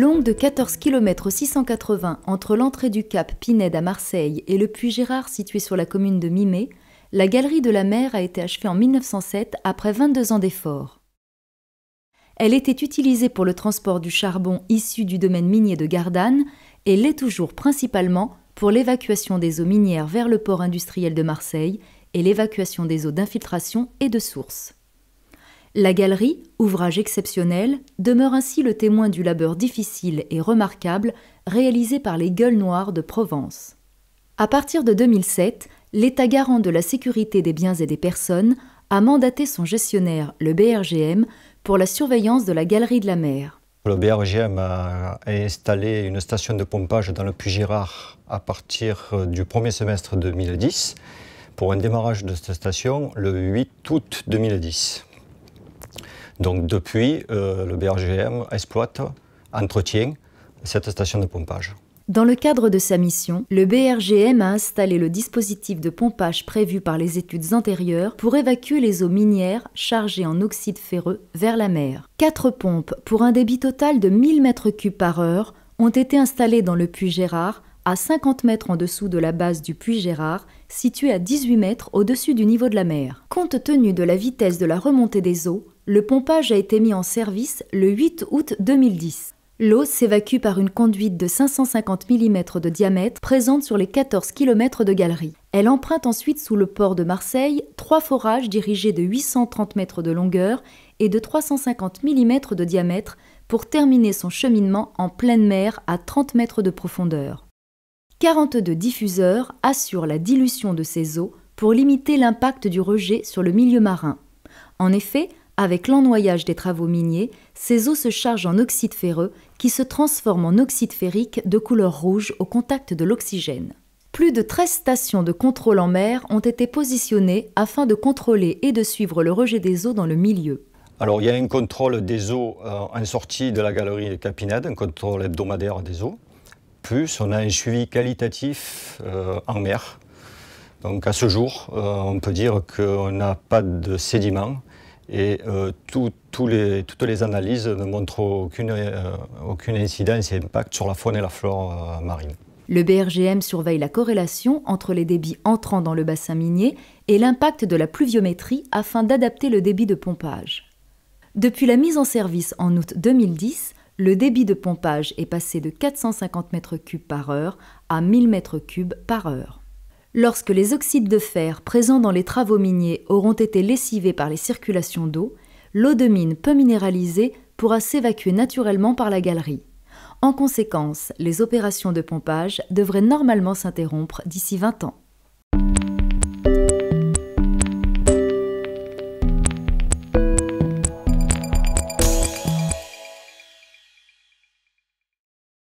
longue de 14 km 680 entre l'entrée du cap Pinède à Marseille et le puits Gérard situé sur la commune de Mimé, la galerie de la mer a été achevée en 1907 après 22 ans d'efforts. Elle était utilisée pour le transport du charbon issu du domaine minier de Gardanne et l'est toujours principalement pour l'évacuation des eaux minières vers le port industriel de Marseille et l'évacuation des eaux d'infiltration et de sources. La galerie, ouvrage exceptionnel, demeure ainsi le témoin du labeur difficile et remarquable réalisé par les gueules noires de Provence. À partir de 2007, l'État garant de la sécurité des biens et des personnes a mandaté son gestionnaire, le BRGM, pour la surveillance de la galerie de la mer. Le BRGM a installé une station de pompage dans le Puy-Girard à partir euh, du premier semestre 2010 pour un démarrage de cette station le 8 août 2010. Donc depuis, euh, le BRGM exploite, entretient cette station de pompage. Dans le cadre de sa mission, le BRGM a installé le dispositif de pompage prévu par les études antérieures pour évacuer les eaux minières chargées en oxyde ferreux vers la mer. Quatre pompes pour un débit total de 1000 m3 par heure ont été installées dans le puits Gérard, à 50 mètres en dessous de la base du puits Gérard, situé à 18 mètres au-dessus du niveau de la mer. Compte tenu de la vitesse de la remontée des eaux, le pompage a été mis en service le 8 août 2010. L'eau s'évacue par une conduite de 550 mm de diamètre présente sur les 14 km de galerie. Elle emprunte ensuite sous le port de Marseille trois forages dirigés de 830 mètres de longueur et de 350 mm de diamètre pour terminer son cheminement en pleine mer à 30 mètres de profondeur. 42 diffuseurs assurent la dilution de ces eaux pour limiter l'impact du rejet sur le milieu marin. En effet, avec l'ennoyage des travaux miniers, ces eaux se chargent en oxyde ferreux qui se transforme en oxyde ferrique de couleur rouge au contact de l'oxygène. Plus de 13 stations de contrôle en mer ont été positionnées afin de contrôler et de suivre le rejet des eaux dans le milieu. Alors, il y a un contrôle des eaux euh, en sortie de la galerie Capinade, un contrôle hebdomadaire des eaux. Plus, on a un suivi qualitatif euh, en mer. Donc, à ce jour, euh, on peut dire qu'on n'a pas de sédiments et euh, toutes les analyses ne montrent aucune, euh, aucune incidence et impact sur la faune et la flore euh, marine. Le BRGM surveille la corrélation entre les débits entrant dans le bassin minier et l'impact de la pluviométrie afin d'adapter le débit de pompage. Depuis la mise en service en août 2010, le débit de pompage est passé de 450 m3 par heure à 1000 m3 par heure. Lorsque les oxydes de fer présents dans les travaux miniers auront été lessivés par les circulations d'eau, l'eau de mine peu minéralisée pourra s'évacuer naturellement par la galerie. En conséquence, les opérations de pompage devraient normalement s'interrompre d'ici 20 ans.